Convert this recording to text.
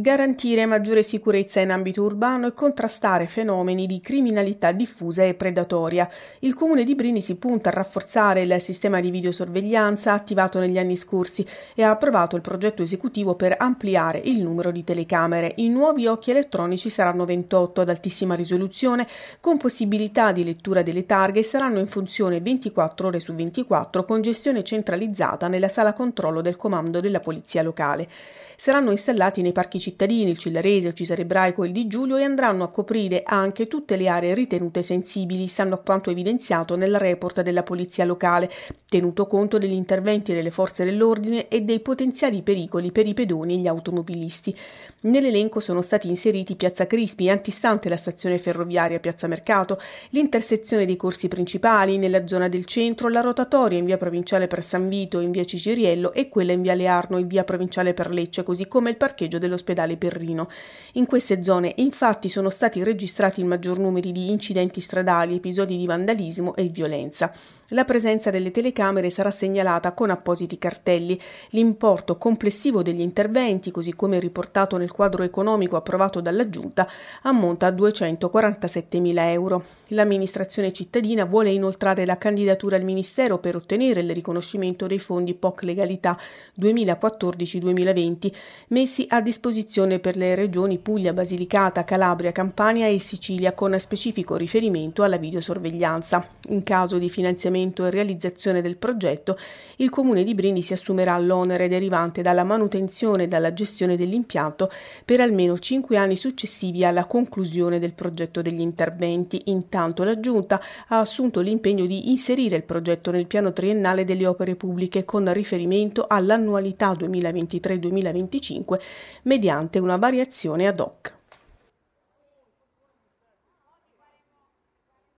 garantire maggiore sicurezza in ambito urbano e contrastare fenomeni di criminalità diffusa e predatoria. Il comune di Brini si punta a rafforzare il sistema di videosorveglianza attivato negli anni scorsi e ha approvato il progetto esecutivo per ampliare il numero di telecamere. I nuovi occhi elettronici saranno 28 ad altissima risoluzione con possibilità di lettura delle targhe e saranno in funzione 24 ore su 24 con gestione centralizzata nella sala controllo del comando della polizia locale. Saranno installati nei parchi cittadini cittadini, il Cillarese, il Cisarebraico e il Di Giulio e andranno a coprire anche tutte le aree ritenute sensibili, stando a quanto evidenziato nel report della Polizia Locale, tenuto conto degli interventi delle forze dell'ordine e dei potenziali pericoli per i pedoni e gli automobilisti. Nell'elenco sono stati inseriti Piazza Crispi, antistante la stazione ferroviaria Piazza Mercato, l'intersezione dei corsi principali nella zona del centro, la rotatoria in via provinciale per San Vito, in via Ciciriello e quella in via Learno, in via provinciale per Lecce, così come il parcheggio dell'ospedale dell'ospedale Perrino. In queste zone infatti sono stati registrati il maggior numero di incidenti stradali, episodi di vandalismo e violenza. La presenza delle telecamere sarà segnalata con appositi cartelli. L'importo complessivo degli interventi, così come riportato nel quadro economico approvato dalla Giunta, ammonta a 247.000 euro. L'amministrazione cittadina vuole inoltrare la candidatura al Ministero per ottenere il riconoscimento dei fondi POC Legalità 2014-2020 messi a disposizione per le regioni Puglia, Basilicata, Calabria, Campania e Sicilia con specifico riferimento alla videosorveglianza. In caso di finanziamento finanziamento e realizzazione del progetto, il Comune di Brindisi assumerà l'onere derivante dalla manutenzione e dalla gestione dell'impianto per almeno cinque anni successivi alla conclusione del progetto degli interventi. Intanto la Giunta ha assunto l'impegno di inserire il progetto nel piano triennale delle opere pubbliche con riferimento all'annualità 2023-2025 mediante una variazione ad hoc.